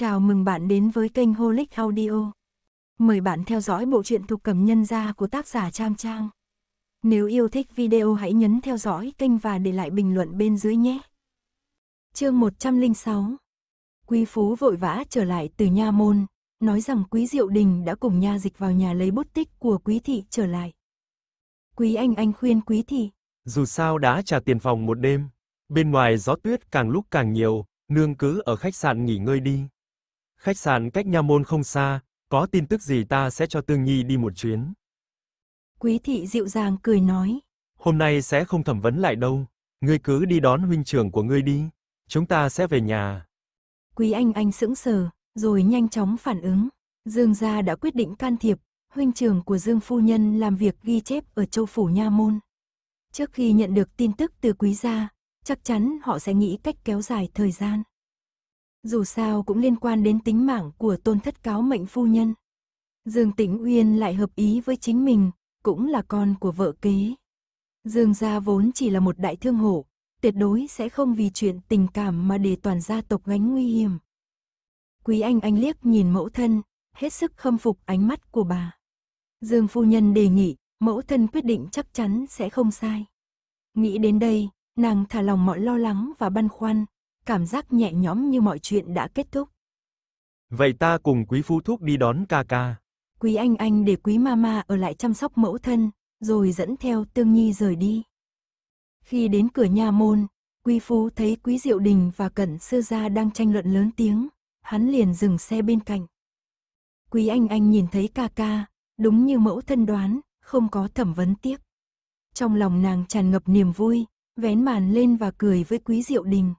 Chào mừng bạn đến với kênh Holic Audio. Mời bạn theo dõi bộ truyện thuộc cầm nhân gia của tác giả Trang Trang. Nếu yêu thích video hãy nhấn theo dõi kênh và để lại bình luận bên dưới nhé. Chương 106 Quý Phú vội vã trở lại từ nha môn, nói rằng Quý Diệu Đình đã cùng nha dịch vào nhà lấy bút tích của Quý Thị trở lại. Quý Anh Anh khuyên Quý Thị. Dù sao đã trả tiền phòng một đêm, bên ngoài gió tuyết càng lúc càng nhiều, nương cứ ở khách sạn nghỉ ngơi đi. Khách sạn cách nha môn không xa, có tin tức gì ta sẽ cho Tương Nhi đi một chuyến. Quý thị dịu dàng cười nói. Hôm nay sẽ không thẩm vấn lại đâu, ngươi cứ đi đón huynh trưởng của ngươi đi, chúng ta sẽ về nhà. Quý anh anh sững sờ, rồi nhanh chóng phản ứng. Dương gia đã quyết định can thiệp, huynh trưởng của Dương phu nhân làm việc ghi chép ở châu phủ Nha Môn. Trước khi nhận được tin tức từ quý gia, chắc chắn họ sẽ nghĩ cách kéo dài thời gian dù sao cũng liên quan đến tính mạng của tôn thất cáo mệnh phu nhân. Dương Tĩnh Uyên lại hợp ý với chính mình, cũng là con của vợ kế. Dương gia vốn chỉ là một đại thương hộ, tuyệt đối sẽ không vì chuyện tình cảm mà để toàn gia tộc gánh nguy hiểm. Quý Anh Anh liếc nhìn mẫu thân, hết sức khâm phục ánh mắt của bà. Dương phu nhân đề nghị, mẫu thân quyết định chắc chắn sẽ không sai. Nghĩ đến đây, nàng thả lòng mọi lo lắng và băn khoăn, cảm giác nhẹ nhõm như mọi chuyện đã kết thúc. Vậy ta cùng quý phú thúc đi đón ca ca. Quý anh anh để quý mama ở lại chăm sóc mẫu thân, rồi dẫn theo Tương Nhi rời đi. Khi đến cửa nhà môn, quý phú thấy quý Diệu Đình và Cẩn Sư Gia đang tranh luận lớn tiếng, hắn liền dừng xe bên cạnh. Quý anh anh nhìn thấy ca ca, đúng như mẫu thân đoán, không có thẩm vấn tiếc Trong lòng nàng tràn ngập niềm vui, vén màn lên và cười với quý Diệu Đình.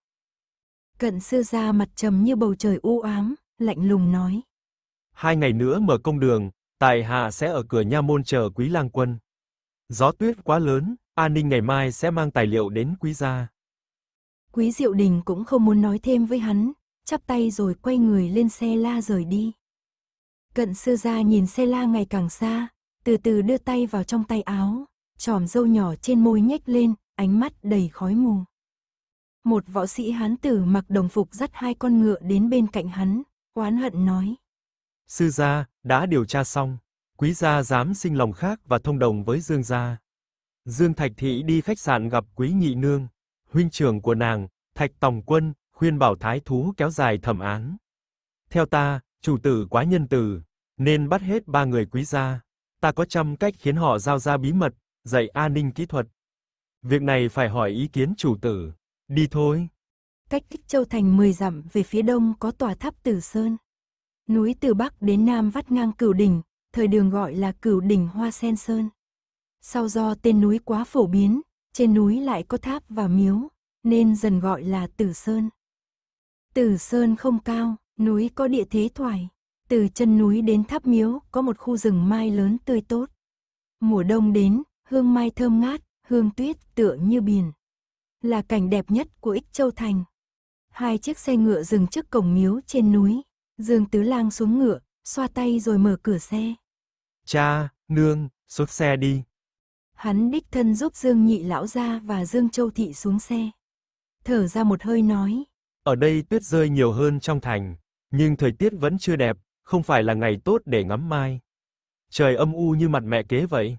Cận sư ra mặt trầm như bầu trời u ám, lạnh lùng nói. Hai ngày nữa mở công đường, tại hạ sẽ ở cửa nha môn chờ quý lang quân. Gió tuyết quá lớn, an ninh ngày mai sẽ mang tài liệu đến quý gia. Quý diệu đình cũng không muốn nói thêm với hắn, chắp tay rồi quay người lên xe la rời đi. Cận sư ra nhìn xe la ngày càng xa, từ từ đưa tay vào trong tay áo, tròm dâu nhỏ trên môi nhếch lên, ánh mắt đầy khói mù một võ sĩ hán tử mặc đồng phục dắt hai con ngựa đến bên cạnh hắn, oán hận nói. Sư gia, đã điều tra xong, quý gia dám sinh lòng khác và thông đồng với Dương gia. Dương Thạch Thị đi khách sạn gặp quý nhị nương, huynh trưởng của nàng, Thạch Tòng Quân, khuyên bảo thái thú kéo dài thẩm án. Theo ta, chủ tử quá nhân từ, nên bắt hết ba người quý gia. Ta có trăm cách khiến họ giao ra bí mật, dạy an ninh kỹ thuật. Việc này phải hỏi ý kiến chủ tử. Đi thôi. Cách Kích Châu Thành 10 dặm về phía đông có tòa tháp Tử Sơn. Núi từ Bắc đến Nam vắt ngang cửu đỉnh, thời đường gọi là cửu đỉnh Hoa Sen Sơn. Sau do tên núi quá phổ biến, trên núi lại có tháp và miếu, nên dần gọi là Tử Sơn. Tử Sơn không cao, núi có địa thế thoải. Từ chân núi đến tháp miếu có một khu rừng mai lớn tươi tốt. Mùa đông đến, hương mai thơm ngát, hương tuyết tựa như biển là cảnh đẹp nhất của Ích Châu Thành. Hai chiếc xe ngựa dừng trước cổng miếu trên núi, Dương Tứ Lang xuống ngựa, xoa tay rồi mở cửa xe. Cha, nương, xuống xe đi. Hắn đích thân giúp Dương Nhị Lão ra và Dương Châu Thị xuống xe. Thở ra một hơi nói. Ở đây tuyết rơi nhiều hơn trong thành, nhưng thời tiết vẫn chưa đẹp, không phải là ngày tốt để ngắm mai. Trời âm u như mặt mẹ kế vậy.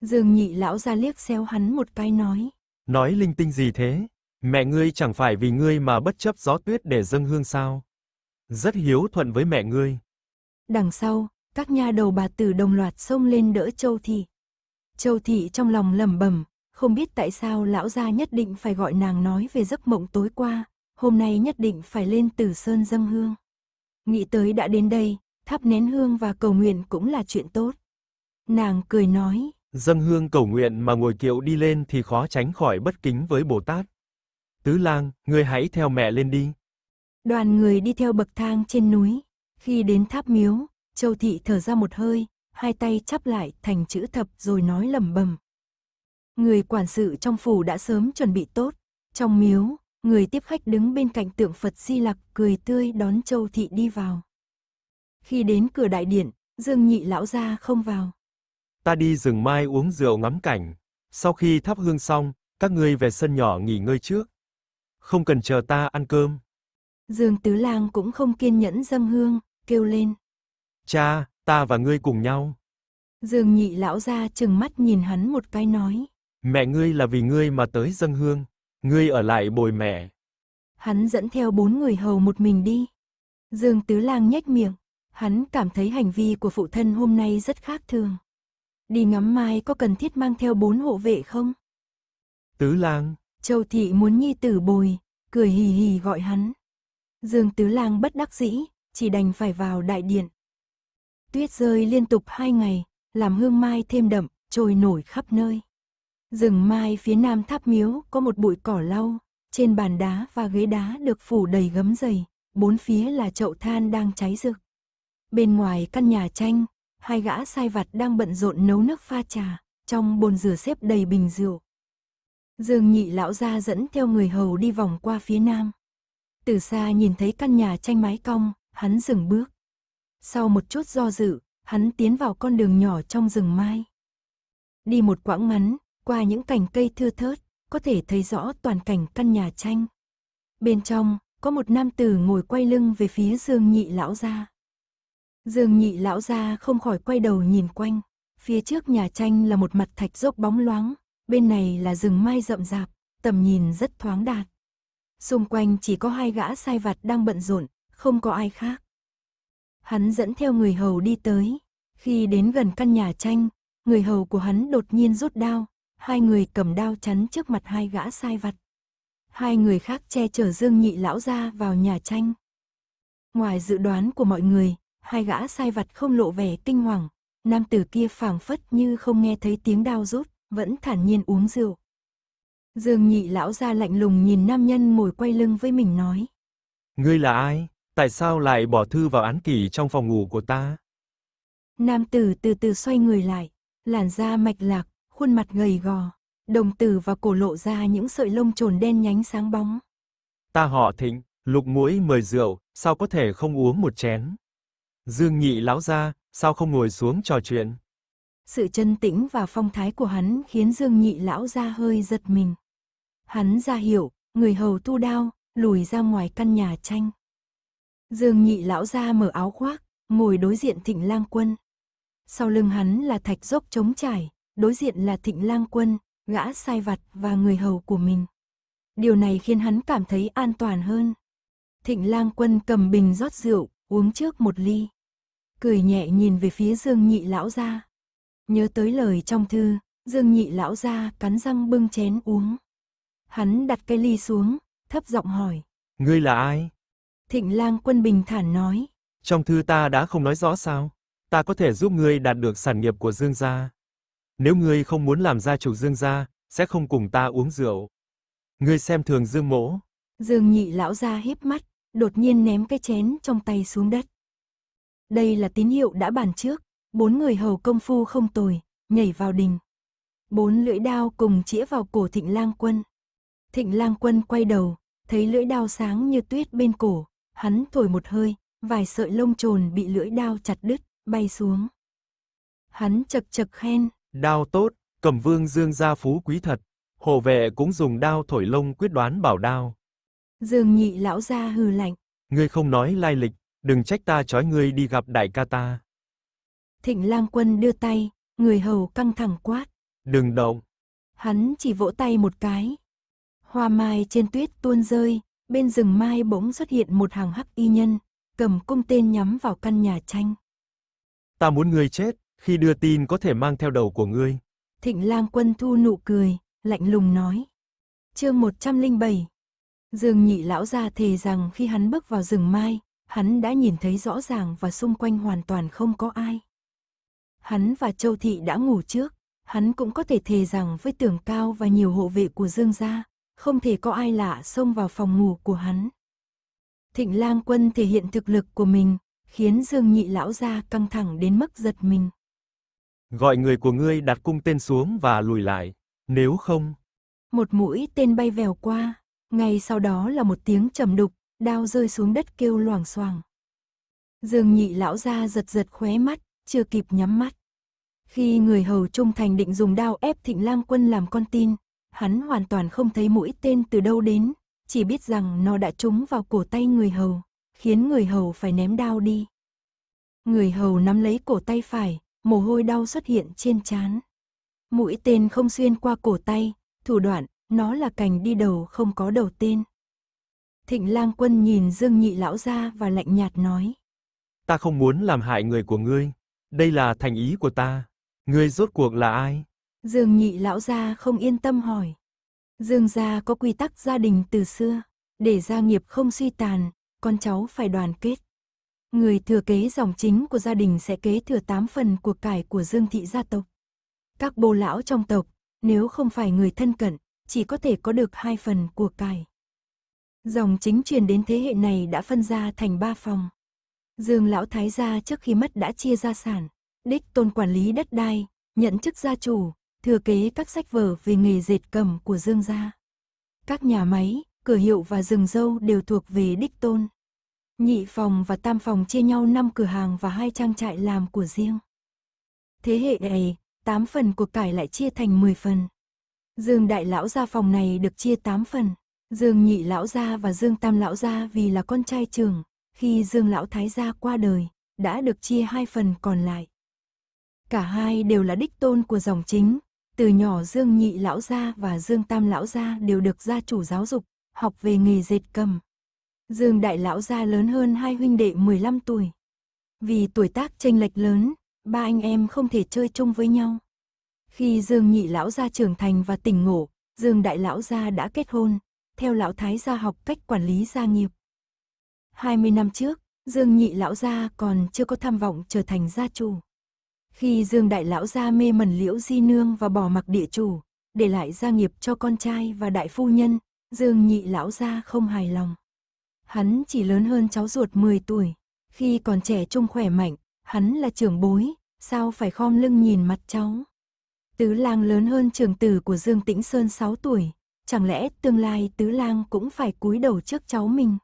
Dương Nhị Lão ra liếc xéo hắn một cái nói. Nói linh tinh gì thế? Mẹ ngươi chẳng phải vì ngươi mà bất chấp gió tuyết để dâng hương sao? Rất hiếu thuận với mẹ ngươi. Đằng sau, các nha đầu bà tử đồng loạt xông lên đỡ Châu Thị. Châu Thị trong lòng lẩm bẩm, không biết tại sao lão gia nhất định phải gọi nàng nói về giấc mộng tối qua, hôm nay nhất định phải lên Tử Sơn dâng hương. Nghĩ tới đã đến đây, thắp nén hương và cầu nguyện cũng là chuyện tốt. Nàng cười nói, dâng hương cầu nguyện mà ngồi kiệu đi lên thì khó tránh khỏi bất kính với Bồ Tát. Tứ lang, ngươi hãy theo mẹ lên đi. Đoàn người đi theo bậc thang trên núi, khi đến tháp miếu, Châu Thị thở ra một hơi, hai tay chắp lại thành chữ thập rồi nói lẩm bẩm Người quản sự trong phủ đã sớm chuẩn bị tốt, trong miếu, người tiếp khách đứng bên cạnh tượng Phật Di Lặc cười tươi đón Châu Thị đi vào. Khi đến cửa đại điện, Dương Nhị lão gia không vào ta đi rừng mai uống rượu ngắm cảnh. Sau khi thắp hương xong, các ngươi về sân nhỏ nghỉ ngơi trước. Không cần chờ ta ăn cơm. Dương Tứ Lang cũng không kiên nhẫn dâm hương, kêu lên. Cha, ta và ngươi cùng nhau. Dương nhị lão gia chừng mắt nhìn hắn một cái nói. Mẹ ngươi là vì ngươi mà tới dâng hương, ngươi ở lại bồi mẹ. Hắn dẫn theo bốn người hầu một mình đi. Dương Tứ Lang nhếch miệng, hắn cảm thấy hành vi của phụ thân hôm nay rất khác thường đi ngắm mai có cần thiết mang theo bốn hộ vệ không? Tứ lang. Châu thị muốn nhi tử bồi, cười hì hì gọi hắn. Dương tứ lang bất đắc dĩ, chỉ đành phải vào đại điện. Tuyết rơi liên tục hai ngày, làm hương mai thêm đậm, trôi nổi khắp nơi. Rừng mai phía nam tháp miếu có một bụi cỏ lau, trên bàn đá và ghế đá được phủ đầy gấm dày, bốn phía là chậu than đang cháy rực. Bên ngoài căn nhà tranh, hai gã sai vặt đang bận rộn nấu nước pha trà, trong bồn rửa xếp đầy bình rượu. Dương nhị lão ra dẫn theo người hầu đi vòng qua phía nam. Từ xa nhìn thấy căn nhà tranh mái cong, hắn dừng bước. Sau một chút do dự, hắn tiến vào con đường nhỏ trong rừng mai. Đi một quãng ngắn, qua những cành cây thưa thớt, có thể thấy rõ toàn cảnh căn nhà tranh. Bên trong, có một nam tử ngồi quay lưng về phía Dương nhị lão ra. Dương nhị lão ra không khỏi quay đầu nhìn quanh. Phía trước nhà tranh là một mặt thạch dốc bóng loáng, bên này là rừng mai rậm rạp, tầm nhìn rất thoáng đạt. Xung quanh chỉ có hai gã sai vặt đang bận rộn, không có ai khác. Hắn dẫn theo người hầu đi tới. Khi đến gần căn nhà tranh, người hầu của hắn đột nhiên rút đao, hai người cầm đao chắn trước mặt hai gã sai vặt. Hai người khác che chở Dương Nhị lão ra vào nhà tranh. Ngoài dự đoán của mọi người, hai gã sai vặt không lộ vẻ kinh hoàng, nam tử kia phảng phất như không nghe thấy tiếng đao rút, vẫn thản nhiên uống rượu. Dương nhị lão ra lạnh lùng nhìn nam nhân ngồi quay lưng với mình nói. Ngươi là ai? Tại sao lại bỏ thư vào án kỷ trong phòng ngủ của ta? Nam tử từ từ xoay người lại, làn da mạch lạc, khuôn mặt gầy gò, đồng tử và cổ lộ ra những sợi lông trồn đen nhánh sáng bóng. Ta họ thịnh, lục mũi mời rượu, sao có thể không uống một chén? Dương nhị lão gia, sao không ngồi xuống trò chuyện? Sự chân tĩnh và phong thái của hắn khiến Dương nhị lão gia hơi giật mình. Hắn ra hiểu, người hầu tu đao, lùi ra ngoài căn nhà tranh. Dương nhị lão gia mở áo khoác, ngồi đối diện thịnh lang quân. Sau lưng hắn là thạch dốc trống trải, đối diện là thịnh lang quân, gã sai vặt và người hầu của mình. Điều này khiến hắn cảm thấy an toàn hơn. Thịnh lang quân cầm bình rót rượu, uống trước một ly cười nhẹ nhìn về phía Dương Nhị lão gia. Nhớ tới lời trong thư, Dương Nhị lão gia cắn răng bưng chén uống. Hắn đặt cây ly xuống, thấp giọng hỏi: "Ngươi là ai?" Thịnh Lang Quân bình thản nói: "Trong thư ta đã không nói rõ sao? Ta có thể giúp ngươi đạt được sản nghiệp của Dương gia. Nếu ngươi không muốn làm gia chủ Dương gia, sẽ không cùng ta uống rượu." Ngươi xem thường Dương Mỗ. Dương Nhị lão gia híp mắt, đột nhiên ném cái chén trong tay xuống đất. Đây là tín hiệu đã bàn trước, bốn người hầu công phu không tồi, nhảy vào đình. Bốn lưỡi đao cùng chĩa vào cổ thịnh lang quân. Thịnh lang quân quay đầu, thấy lưỡi đao sáng như tuyết bên cổ, hắn thổi một hơi, vài sợi lông trồn bị lưỡi đao chặt đứt, bay xuống. Hắn chật chật khen. Đao tốt, cầm vương dương gia phú quý thật, hộ vệ cũng dùng đao thổi lông quyết đoán bảo đao. Dương nhị lão gia hừ lạnh. Ngươi không nói lai lịch, đừng trách ta trói ngươi đi gặp đại ca ta. Thịnh lang quân đưa tay, người hầu căng thẳng quát. Đừng động. Hắn chỉ vỗ tay một cái. Hoa mai trên tuyết tuôn rơi, bên rừng mai bỗng xuất hiện một hàng hắc y nhân, cầm cung tên nhắm vào căn nhà tranh. Ta muốn ngươi chết, khi đưa tin có thể mang theo đầu của ngươi. Thịnh lang quân thu nụ cười, lạnh lùng nói. Chương 107 Dương nhị lão ra thề rằng khi hắn bước vào rừng mai, Hắn đã nhìn thấy rõ ràng và xung quanh hoàn toàn không có ai. Hắn và Châu Thị đã ngủ trước, hắn cũng có thể thề rằng với tường cao và nhiều hộ vệ của Dương gia, không thể có ai lạ xông vào phòng ngủ của hắn. Thịnh lang quân thể hiện thực lực của mình, khiến Dương nhị lão gia căng thẳng đến mức giật mình. Gọi người của ngươi đặt cung tên xuống và lùi lại, nếu không... Một mũi tên bay vèo qua, ngay sau đó là một tiếng trầm đục, đao rơi xuống đất kêu loảng xoảng. Dương nhị lão ra giật giật khóe mắt, chưa kịp nhắm mắt. Khi người hầu trung thành định dùng đao ép thịnh Lam quân làm con tin, hắn hoàn toàn không thấy mũi tên từ đâu đến, chỉ biết rằng nó đã trúng vào cổ tay người hầu, khiến người hầu phải ném đao đi. Người hầu nắm lấy cổ tay phải, mồ hôi đau xuất hiện trên trán. Mũi tên không xuyên qua cổ tay, thủ đoạn, nó là cành đi đầu không có đầu tên. Thịnh lang quân nhìn Dương Nhị Lão ra và lạnh nhạt nói. Ta không muốn làm hại người của ngươi. Đây là thành ý của ta. Ngươi rốt cuộc là ai? Dương Nhị Lão ra không yên tâm hỏi. Dương gia có quy tắc gia đình từ xưa. Để gia nghiệp không suy tàn, con cháu phải đoàn kết. Người thừa kế dòng chính của gia đình sẽ kế thừa tám phần của cải của Dương thị gia tộc. Các bô lão trong tộc, nếu không phải người thân cận, chỉ có thể có được hai phần của cải. Dòng chính truyền đến thế hệ này đã phân ra thành ba phòng. Dương lão thái gia trước khi mất đã chia gia sản, đích tôn quản lý đất đai, nhận chức gia chủ, thừa kế các sách vở về nghề dệt cầm của Dương gia. Các nhà máy, cửa hiệu và rừng dâu đều thuộc về đích tôn. Nhị phòng và tam phòng chia nhau 5 cửa hàng và hai trang trại làm của riêng. Thế hệ này, 8 phần của cải lại chia thành 10 phần. Dương đại lão gia phòng này được chia 8 phần. Dương nhị lão gia và Dương tam lão gia vì là con trai trưởng, khi Dương lão thái gia qua đời, đã được chia hai phần còn lại. Cả hai đều là đích tôn của dòng chính, từ nhỏ Dương nhị lão gia và Dương tam lão gia đều được gia chủ giáo dục, học về nghề dệt cầm. Dương đại lão gia lớn hơn hai huynh đệ 15 tuổi. Vì tuổi tác chênh lệch lớn, ba anh em không thể chơi chung với nhau. Khi Dương nhị lão gia trưởng thành và tỉnh ngộ, Dương đại lão gia đã kết hôn, theo lão thái gia học cách quản lý gia nghiệp. 20 năm trước, Dương nhị lão gia còn chưa có tham vọng trở thành gia chủ. Khi Dương đại lão gia mê mẩn liễu di nương và bỏ mặc địa chủ, để lại gia nghiệp cho con trai và đại phu nhân, Dương nhị lão gia không hài lòng. Hắn chỉ lớn hơn cháu ruột 10 tuổi, khi còn trẻ trung khỏe mạnh, hắn là trưởng bối, sao phải khom lưng nhìn mặt cháu. Tứ lang lớn hơn trưởng tử của Dương Tĩnh Sơn 6 tuổi, chẳng lẽ tương lai tứ lang cũng phải cúi đầu trước cháu mình.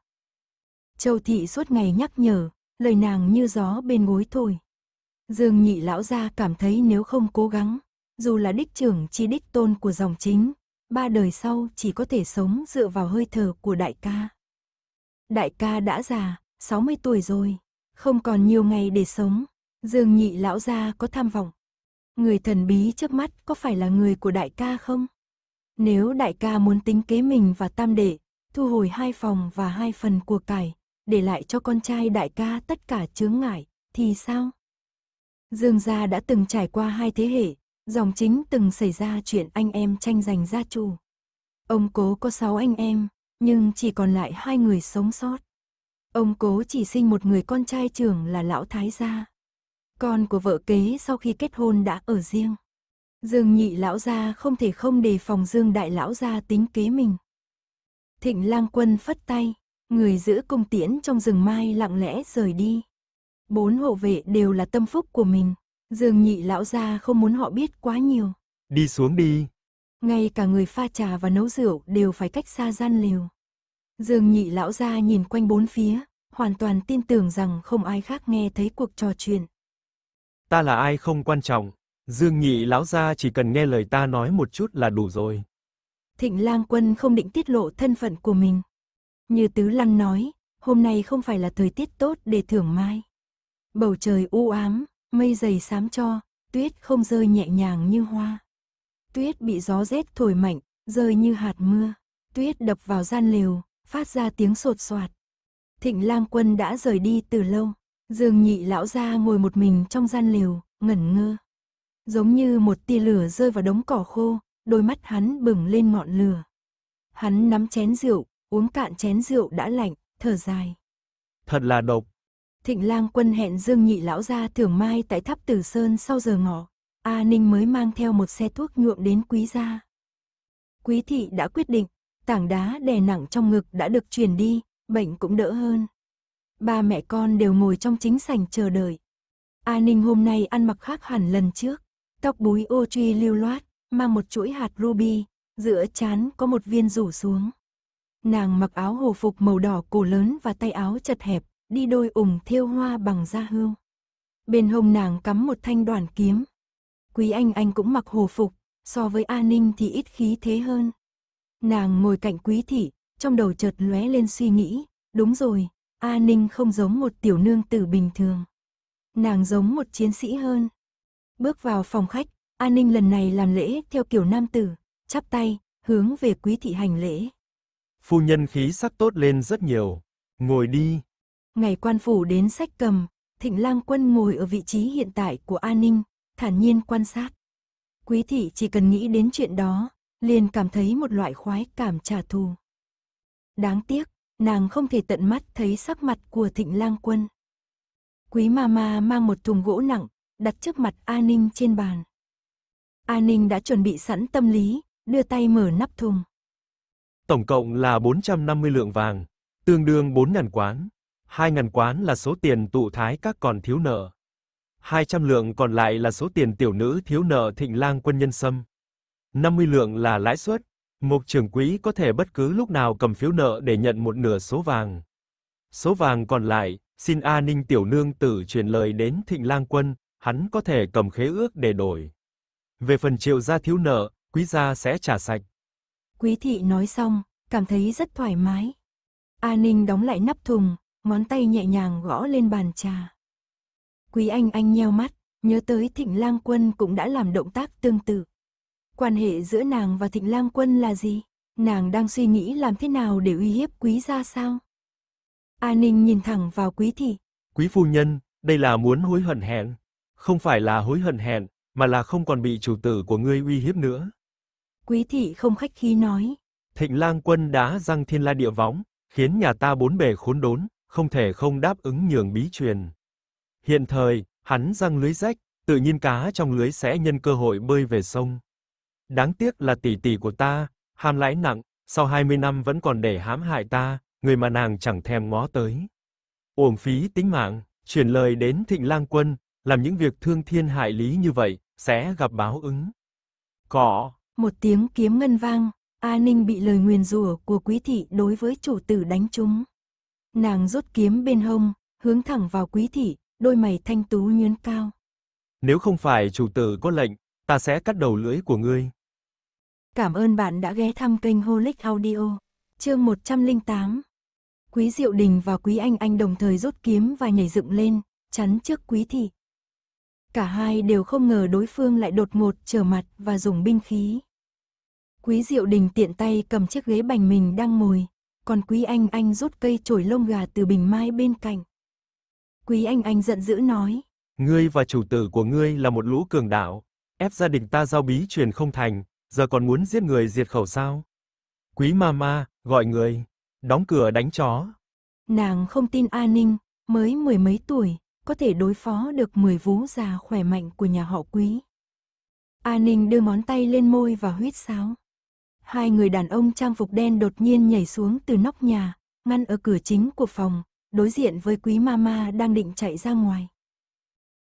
Châu thị suốt ngày nhắc nhở, lời nàng như gió bên gối thổi. Dương nhị lão gia cảm thấy nếu không cố gắng, dù là đích trưởng chi đích tôn của dòng chính, ba đời sau chỉ có thể sống dựa vào hơi thở của đại ca. Đại ca đã già, 60 tuổi rồi, không còn nhiều ngày để sống, Dương nhị lão gia có tham vọng. Người thần bí trước mắt có phải là người của đại ca không? Nếu đại ca muốn tính kế mình và tam đệ, thu hồi hai phòng và hai phần của cải, để lại cho con trai đại ca tất cả chướng ngại, thì sao? Dương gia đã từng trải qua hai thế hệ, dòng chính từng xảy ra chuyện anh em tranh giành gia chủ. Ông cố có sáu anh em, nhưng chỉ còn lại hai người sống sót. Ông cố chỉ sinh một người con trai trưởng là lão thái gia. Con của vợ kế sau khi kết hôn đã ở riêng. Dương nhị lão gia không thể không đề phòng Dương đại lão gia tính kế mình. Thịnh lang quân phất tay, người giữ cung tiễn trong rừng mai lặng lẽ rời đi. Bốn hộ vệ đều là tâm phúc của mình, Dương nhị lão gia không muốn họ biết quá nhiều. Đi xuống đi. Ngay cả người pha trà và nấu rượu đều phải cách xa gian liều. Dương nhị lão gia nhìn quanh bốn phía, hoàn toàn tin tưởng rằng không ai khác nghe thấy cuộc trò chuyện. Ta là ai không quan trọng, Dương nhị Lão gia chỉ cần nghe lời ta nói một chút là đủ rồi. Thịnh lang quân không định tiết lộ thân phận của mình. Như Tứ Lăng nói, hôm nay không phải là thời tiết tốt để thưởng mai. Bầu trời u ám, mây dày xám cho, tuyết không rơi nhẹ nhàng như hoa. Tuyết bị gió rét thổi mạnh, rơi như hạt mưa. Tuyết đập vào gian lều, phát ra tiếng sột soạt. Thịnh lang quân đã rời đi từ lâu. Dương nhị lão gia ngồi một mình trong gian lều, ngẩn ngơ. Giống như một tia lửa rơi vào đống cỏ khô, đôi mắt hắn bừng lên ngọn lửa. Hắn nắm chén rượu, uống cạn chén rượu đã lạnh, thở dài. Thật là độc. Thịnh lang quân hẹn Dương Nhị Lão ra thưởng mai tại tháp Tử Sơn sau giờ ngọ. A Ninh mới mang theo một xe thuốc nhuộm đến quý gia. Quý thị đã quyết định, tảng đá đè nặng trong ngực đã được chuyển đi, bệnh cũng đỡ hơn. Ba mẹ con đều ngồi trong chính sảnh chờ đợi. A Ninh hôm nay ăn mặc khác hẳn lần trước. Tóc búi ô truy lưu loát, mang một chuỗi hạt ruby, giữa chán có một viên rủ xuống. Nàng mặc áo hồ phục màu đỏ cổ lớn và tay áo chật hẹp, đi đôi ủng thêu hoa bằng da hươu. Bên hông nàng cắm một thanh đoàn kiếm. Quý Anh Anh cũng mặc hồ phục, so với A Ninh thì ít khí thế hơn. Nàng ngồi cạnh Quý Thị, trong đầu chợt lóe lên suy nghĩ, đúng rồi, A Ninh không giống một tiểu nương tử bình thường. Nàng giống một chiến sĩ hơn, bước vào phòng khách, an ninh lần này làm lễ theo kiểu nam tử, chắp tay, hướng về quý thị hành lễ. Phu nhân khí sắc tốt lên rất nhiều, ngồi đi. Ngày quan phủ đến sách cầm, thịnh lang quân ngồi ở vị trí hiện tại của an ninh, thản nhiên quan sát. Quý thị chỉ cần nghĩ đến chuyện đó, liền cảm thấy một loại khoái cảm trả thù. Đáng tiếc, nàng không thể tận mắt thấy sắc mặt của thịnh lang quân. Quý ma ma mang một thùng gỗ nặng, đặt trước mặt A Ninh trên bàn. A Ninh đã chuẩn bị sẵn tâm lý, đưa tay mở nắp thùng. Tổng cộng là 450 lượng vàng, tương đương 4.000 quán. 2.000 quán là số tiền tụ thái các còn thiếu nợ. 200 lượng còn lại là số tiền tiểu nữ thiếu nợ thịnh lang quân nhân sâm. 50 lượng là lãi suất, một trưởng quỹ có thể bất cứ lúc nào cầm phiếu nợ để nhận một nửa số vàng. Số vàng còn lại, xin A Ninh tiểu nương tử truyền lời đến Thịnh Lang quân, hắn có thể cầm khế ước để đổi. Về phần Triệu gia thiếu nợ, quý gia sẽ trả sạch. Quý thị nói xong, cảm thấy rất thoải mái. A Ninh đóng lại nắp thùng, ngón tay nhẹ nhàng gõ lên bàn trà. Quý anh anh nheo mắt, nhớ tới Thịnh Lang Quân cũng đã làm động tác tương tự. Quan hệ giữa nàng và Thịnh Lang Quân là gì? Nàng đang suy nghĩ làm thế nào để uy hiếp quý gia sao? A Ninh nhìn thẳng vào quý thị. Quý phu nhân, đây là muốn hối hận hẹn không phải là hối hận hẹn, mà là không còn bị chủ tử của ngươi uy hiếp nữa. Quý thị không khách khí nói. Thịnh lang quân đá răng thiên la địa võng, khiến nhà ta bốn bề khốn đốn, không thể không đáp ứng nhường bí truyền. Hiện thời, hắn răng lưới rách, tự nhiên cá trong lưới sẽ nhân cơ hội bơi về sông. Đáng tiếc là tỷ tỷ của ta, ham lãi nặng, sau 20 năm vẫn còn để hãm hại ta, người mà nàng chẳng thèm ngó tới. Uổng phí tính mạng, chuyển lời đến Thịnh Lang Quân, làm những việc thương thiên hại lý như vậy, sẽ gặp báo ứng. Cỏ. Một tiếng kiếm ngân vang, A Ninh bị lời nguyền rủa của quý thị đối với chủ tử đánh trúng. Nàng rút kiếm bên hông, hướng thẳng vào quý thị, đôi mày thanh tú nhuyễn cao. Nếu không phải chủ tử có lệnh, ta sẽ cắt đầu lưỡi của ngươi. Cảm ơn bạn đã ghé thăm kênh Holic Audio, chương 108. Quý Diệu Đình và Quý Anh Anh đồng thời rút kiếm và nhảy dựng lên, chắn trước Quý Thị. Cả hai đều không ngờ đối phương lại đột ngột trở mặt và dùng binh khí. Quý Diệu Đình tiện tay cầm chiếc ghế bành mình đang ngồi, còn Quý Anh Anh rút cây chổi lông gà từ bình mai bên cạnh. Quý Anh Anh giận dữ nói. Ngươi và chủ tử của ngươi là một lũ cường đạo, ép gia đình ta giao bí truyền không thành, giờ còn muốn giết người diệt khẩu sao? Quý mama, gọi người, đóng cửa đánh chó. Nàng không tin A Ninh, mới mười mấy tuổi, có thể đối phó được 10 vú già khỏe mạnh của nhà họ quý. A Ninh đưa ngón tay lên môi và huýt sáo. Hai người đàn ông trang phục đen đột nhiên nhảy xuống từ nóc nhà, ngăn ở cửa chính của phòng, đối diện với quý mama đang định chạy ra ngoài.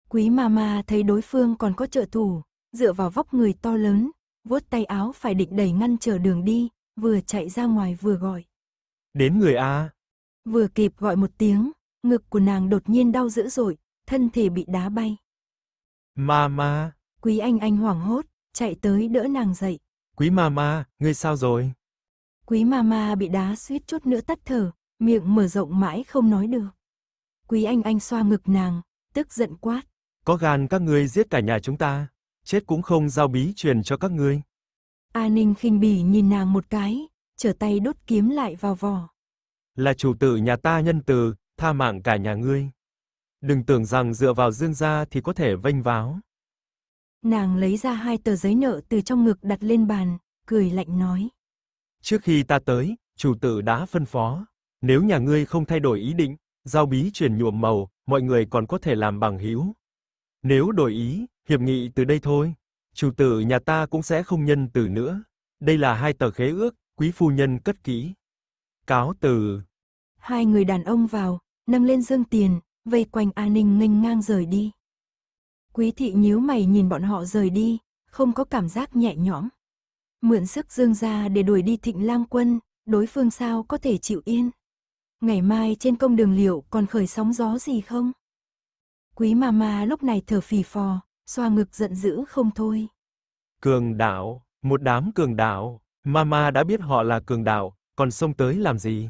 Quý mama thấy đối phương còn có trợ thủ, dựa vào vóc người to lớn, vuốt tay áo phải định đẩy ngăn trở đường đi, vừa chạy ra ngoài vừa gọi. Đến người A. Vừa kịp gọi một tiếng, Ngực của nàng đột nhiên đau dữ dội, thân thể bị đá bay. Mama! Quý anh anh hoảng hốt, chạy tới đỡ nàng dậy. Quý mama, ngươi sao rồi? Quý mama bị đá suýt chút nữa tắt thở, miệng mở rộng mãi không nói được. Quý anh anh xoa ngực nàng, tức giận quát. Có gan các ngươi giết cả nhà chúng ta, chết cũng không giao bí truyền cho các ngươi. A Ninh khinh bỉ nhìn nàng một cái, trở tay đốt kiếm lại vào vỏ. Là chủ tử nhà ta nhân từ, tha mạng cả nhà ngươi. Đừng tưởng rằng dựa vào Dương gia thì có thể vênh váo. Nàng lấy ra hai tờ giấy nợ từ trong ngực đặt lên bàn, cười lạnh nói. Trước khi ta tới, chủ tử đã phân phó, nếu nhà ngươi không thay đổi ý định, giao bí chuyển nhuộm màu, mọi người còn có thể làm bằng hữu. Nếu đổi ý, hiệp nghị từ đây thôi, chủ tử nhà ta cũng sẽ không nhân từ nữa. Đây là hai tờ khế ước, quý phu nhân cất kỹ. Cáo từ. Hai người đàn ông vào, nâng lên dương tiền, vây quanh an ninh nghênh ngang rời đi. Quý thị nhíu mày nhìn bọn họ rời đi, không có cảm giác nhẹ nhõm. Mượn sức dương ra để đuổi đi thịnh lang quân, đối phương sao có thể chịu yên. Ngày mai trên công đường liệu còn khởi sóng gió gì không? Quý mama lúc này thở phì phò, xoa ngực giận dữ không thôi. Cường đạo, một đám cường đạo, mama đã biết họ là cường đạo, còn xông tới làm gì?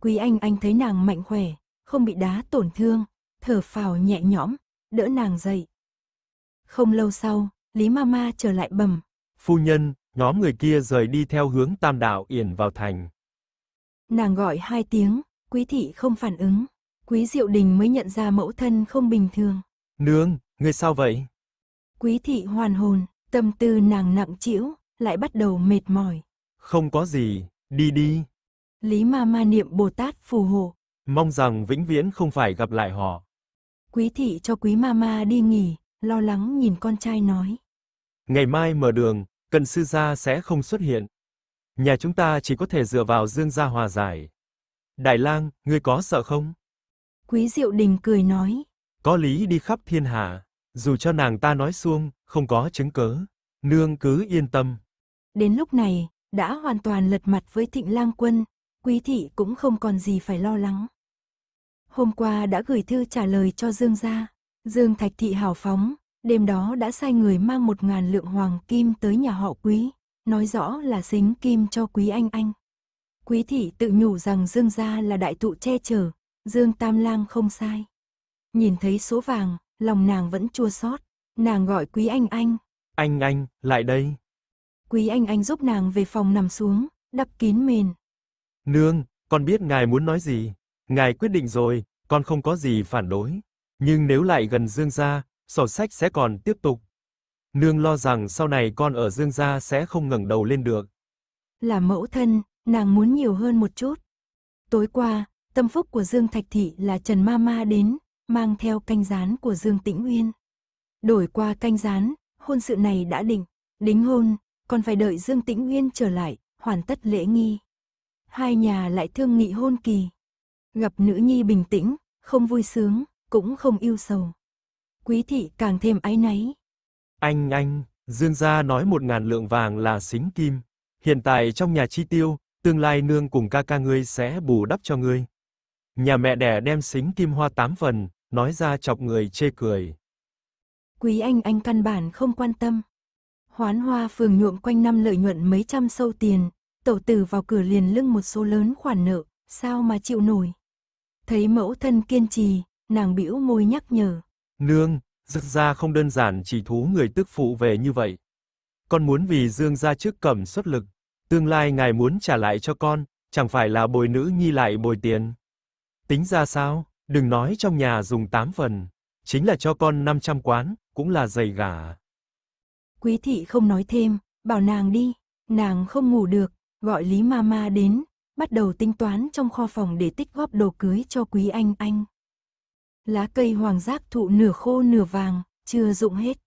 Quý anh anh thấy nàng mạnh khỏe, không bị đá tổn thương, thở phào nhẹ nhõm, đỡ nàng dậy. Không lâu sau, Lý Mama trở lại bẩm. Phu nhân, nhóm người kia rời đi theo hướng Tam Đạo Yển vào thành. Nàng gọi hai tiếng, quý thị không phản ứng. Quý Diệu Đình mới nhận ra mẫu thân không bình thường. Nương, người sao vậy? Quý thị hoàn hồn, tâm tư nàng nặng trĩu, lại bắt đầu mệt mỏi. Không có gì, đi đi. Lý mama niệm Bồ Tát phù hộ, Mong rằng vĩnh viễn không phải gặp lại họ. Quý thị cho quý mama đi nghỉ, lo lắng nhìn con trai nói. Ngày mai mở đường, cận sư gia sẽ không xuất hiện. Nhà chúng ta chỉ có thể dựa vào dương gia hòa giải. Đại lang, ngươi có sợ không? Quý diệu đình cười nói. Có lý đi khắp thiên hạ, dù cho nàng ta nói xuông, không có chứng cớ. Nương cứ yên tâm. Đến lúc này, đã hoàn toàn lật mặt với thịnh lang quân, quý thị cũng không còn gì phải lo lắng hôm qua đã gửi thư trả lời cho Dương gia. Dương Thạch Thị hào phóng, đêm đó đã sai người mang một ngàn lượng hoàng kim tới nhà họ quý, nói rõ là xính kim cho quý anh anh. Quý thị tự nhủ rằng Dương gia là đại tụ che chở, Dương Tam Lang không sai. Nhìn thấy số vàng, lòng nàng vẫn chua xót, nàng gọi quý anh anh. Anh anh, lại đây. Quý anh anh giúp nàng về phòng nằm xuống, đắp kín mền. Nương, con biết ngài muốn nói gì. Ngài quyết định rồi, con không có gì phản đối. Nhưng nếu lại gần Dương gia, sổ sách sẽ còn tiếp tục. Nương lo rằng sau này con ở Dương gia sẽ không ngẩng đầu lên được. Là mẫu thân, nàng muốn nhiều hơn một chút. Tối qua, tâm phúc của Dương Thạch Thị là Trần Ma Ma đến, mang theo canh rán của Dương Tĩnh Uyên. Đổi qua canh rán, hôn sự này đã định. Đính hôn, còn phải đợi Dương Tĩnh Uyên trở lại, hoàn tất lễ nghi. Hai nhà lại thương nghị hôn kỳ gặp nữ nhi bình tĩnh, không vui sướng, cũng không yêu sầu. Quý thị càng thêm áy náy. Anh anh, Dương gia nói một ngàn lượng vàng là xính kim. Hiện tại trong nhà chi tiêu, tương lai nương cùng ca ca ngươi sẽ bù đắp cho ngươi. Nhà mẹ đẻ đem xính kim hoa tám phần, nói ra chọc người chê cười. Quý anh anh căn bản không quan tâm. Hoán hoa phường nhuộm quanh năm lợi nhuận mấy trăm sâu tiền, tổ tử vào cửa liền lưng một số lớn khoản nợ, sao mà chịu nổi. Thấy mẫu thân kiên trì, nàng bĩu môi nhắc nhở. Nương, dực ra không đơn giản chỉ thú người tức phụ về như vậy. Con muốn vì dương gia trước cẩm xuất lực, tương lai ngài muốn trả lại cho con, chẳng phải là bồi nữ nhi lại bồi tiền. Tính ra sao, đừng nói trong nhà dùng tám phần, chính là cho con 500 quán, cũng là dày gả. Quý thị không nói thêm, bảo nàng đi, nàng không ngủ được, gọi Lý Mama đến, bắt đầu tính toán trong kho phòng để tích góp đồ cưới cho quý anh anh. Lá cây hoàng giác thụ nửa khô nửa vàng, chưa rụng hết.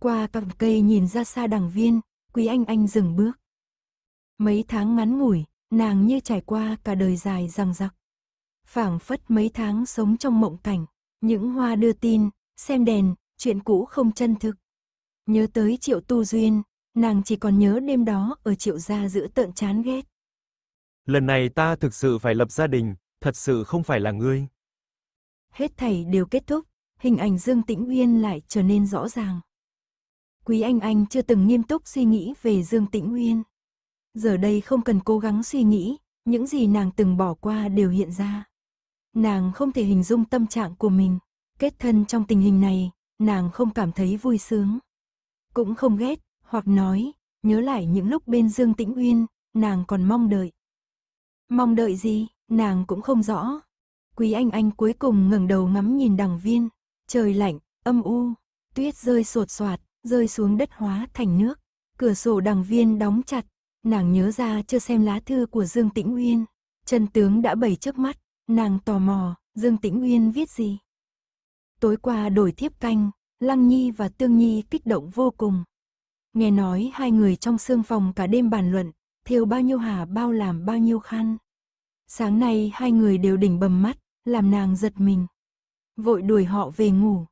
Qua cặp cây nhìn ra xa đằng viên, quý anh anh dừng bước. Mấy tháng ngắn ngủi, nàng như trải qua cả đời dài rằng rặc. phảng phất mấy tháng sống trong mộng cảnh, những hoa đưa tin, xem đèn, chuyện cũ không chân thực. Nhớ tới triệu tu duyên, nàng chỉ còn nhớ đêm đó ở triệu gia giữa tợn chán ghét lần này ta thực sự phải lập gia đình, thật sự không phải là ngươi. Hết thầy đều kết thúc, hình ảnh Dương Tĩnh Uyên lại trở nên rõ ràng. Quý Anh Anh chưa từng nghiêm túc suy nghĩ về Dương Tĩnh Uyên. Giờ đây không cần cố gắng suy nghĩ, những gì nàng từng bỏ qua đều hiện ra. Nàng không thể hình dung tâm trạng của mình, kết thân trong tình hình này, nàng không cảm thấy vui sướng. Cũng không ghét, hoặc nói, nhớ lại những lúc bên Dương Tĩnh Uyên, nàng còn mong đợi, Mong đợi gì, nàng cũng không rõ. Quý Anh Anh cuối cùng ngẩng đầu ngắm nhìn đằng viên. Trời lạnh, âm u, tuyết rơi sột soạt, rơi xuống đất hóa thành nước. Cửa sổ đằng viên đóng chặt, nàng nhớ ra chưa xem lá thư của Dương Tĩnh Uyên. Chân tướng đã bày trước mắt, nàng tò mò, Dương Tĩnh Uyên viết gì. Tối qua đổi thiếp canh, Lăng Nhi và Tương Nhi kích động vô cùng. Nghe nói hai người trong sương phòng cả đêm bàn luận, thiêu bao nhiêu hà bao làm bao nhiêu khăn. Sáng nay hai người đều đỉnh bầm mắt, làm nàng giật mình. Vội đuổi họ về ngủ.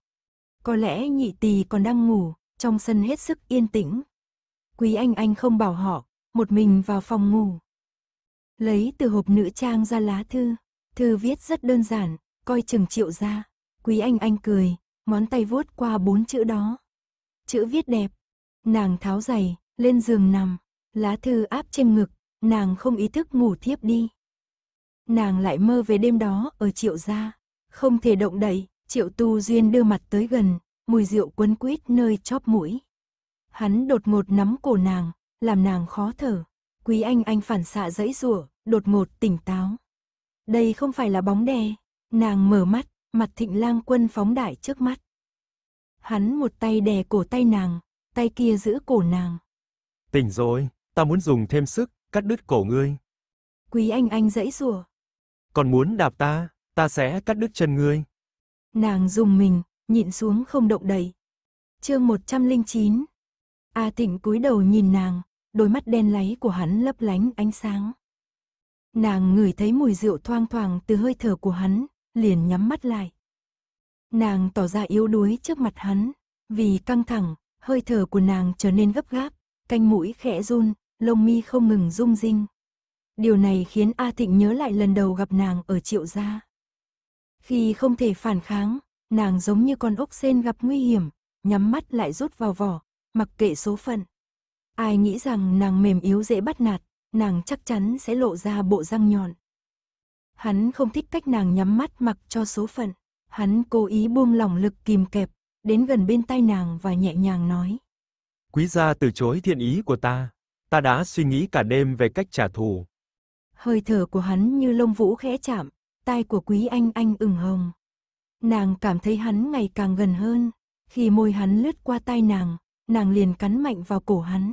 Có lẽ nhị tỳ còn đang ngủ, trong sân hết sức yên tĩnh. Quý anh anh không bảo họ, một mình vào phòng ngủ. Lấy từ hộp nữ trang ra lá thư, thư viết rất đơn giản, coi chừng triệu ra. Quý anh anh cười, ngón tay vuốt qua bốn chữ đó. Chữ viết đẹp, nàng tháo giày, lên giường nằm, Lá thư áp trên ngực, nàng không ý thức ngủ thiếp đi. Nàng lại mơ về đêm đó ở triệu gia, không thể động đậy, triệu tu duyên đưa mặt tới gần, mùi rượu quấn quýt nơi chóp mũi. Hắn đột ngột nắm cổ nàng, làm nàng khó thở. Quý anh anh phản xạ dãy rủa, đột ngột tỉnh táo. Đây không phải là bóng đè, nàng mở mắt, mặt thịnh lang quân phóng đại trước mắt. Hắn một tay đè cổ tay nàng, tay kia giữ cổ nàng. Tỉnh rồi ta muốn dùng thêm sức, cắt đứt cổ ngươi. Quý anh anh dãy rùa. Còn muốn đạp ta, ta sẽ cắt đứt chân ngươi. Nàng dùng mình, nhịn xuống không động đậy. Chương 109. A thịnh cúi đầu nhìn nàng, đôi mắt đen láy của hắn lấp lánh ánh sáng. Nàng ngửi thấy mùi rượu thoang thoảng từ hơi thở của hắn, liền nhắm mắt lại. Nàng tỏ ra yếu đuối trước mặt hắn, vì căng thẳng, hơi thở của nàng trở nên gấp gáp, canh mũi khẽ run, lông mi không ngừng rung rinh. Điều này khiến A Thịnh nhớ lại lần đầu gặp nàng ở triệu gia. Khi không thể phản kháng, nàng giống như con ốc sen gặp nguy hiểm, nhắm mắt lại rút vào vỏ, mặc kệ số phận. Ai nghĩ rằng nàng mềm yếu dễ bắt nạt, nàng chắc chắn sẽ lộ ra bộ răng nhọn. Hắn không thích cách nàng nhắm mắt mặc cho số phận, hắn cố ý buông lỏng lực kìm kẹp, đến gần bên tai nàng và nhẹ nhàng nói. Quý gia từ chối thiện ý của ta. Ta đã suy nghĩ cả đêm về cách trả thù. Hơi thở của hắn như lông vũ khẽ chạm, tai của quý anh anh ửng hồng. Nàng cảm thấy hắn ngày càng gần hơn, khi môi hắn lướt qua tai nàng, nàng liền cắn mạnh vào cổ hắn.